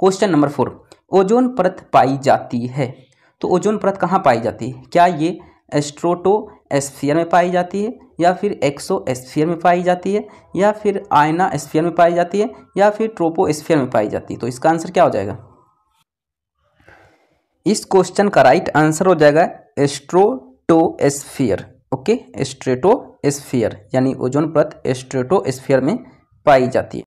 question number four ozone परत पाई जाती है तो ओजोन परत कहाँ पाई जाती है क्या ये एस्ट्रोटो एस्फियर में पाई जाती है या फिर एक्सो एस्फियर में पाई जाती है या फिर आयना एस्फियर में पाई जाती है या फिर ट्रोपो एस्फियर में पाई जाती है तो इसका आंसर क्या हो जाएगा इस क्वेश्चन का राइट आंसर हो जाएगा एस्ट्रोटो एस्फियर ओके एस्ट्रेटो एस्फियर यानी ओजोन परत एस्फियर में पाई जाती है